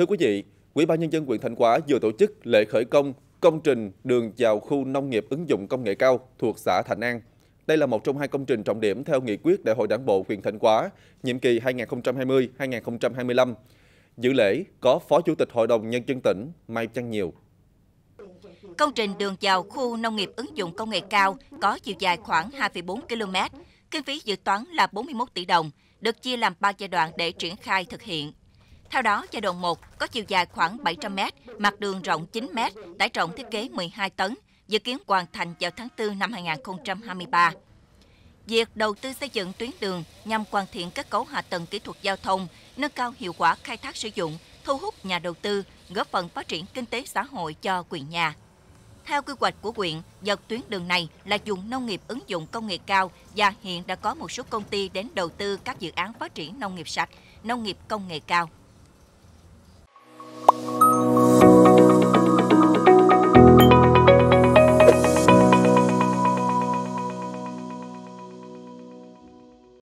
Thưa quý vị, Ủy ban nhân dân huyện Thanh Hóa vừa tổ chức lễ khởi công công trình đường vào khu nông nghiệp ứng dụng công nghệ cao thuộc xã Thạnh An. Đây là một trong hai công trình trọng điểm theo nghị quyết Đại hội Đảng bộ huyện Thanh Hóa nhiệm kỳ 2020-2025. Dự lễ có Phó Chủ tịch Hội đồng nhân dân tỉnh Mai Văn Nhiều. Công trình đường vào khu nông nghiệp ứng dụng công nghệ cao có chiều dài khoảng 2,4 km, kinh phí dự toán là 41 tỷ đồng, được chia làm 3 giai đoạn để triển khai thực hiện. Theo đó, giai đoạn 1 có chiều dài khoảng 700 m, mặt đường rộng 9 m, tải trọng thiết kế 12 tấn, dự kiến hoàn thành vào tháng 4 năm 2023. Việc đầu tư xây dựng tuyến đường nhằm hoàn thiện kết cấu hạ tầng kỹ thuật giao thông, nâng cao hiệu quả khai thác sử dụng, thu hút nhà đầu tư, góp phần phát triển kinh tế xã hội cho quyền nhà. Theo quy hoạch của huyện, dọc tuyến đường này là dùng nông nghiệp ứng dụng công nghệ cao và hiện đã có một số công ty đến đầu tư các dự án phát triển nông nghiệp sạch, nông nghiệp công nghệ cao.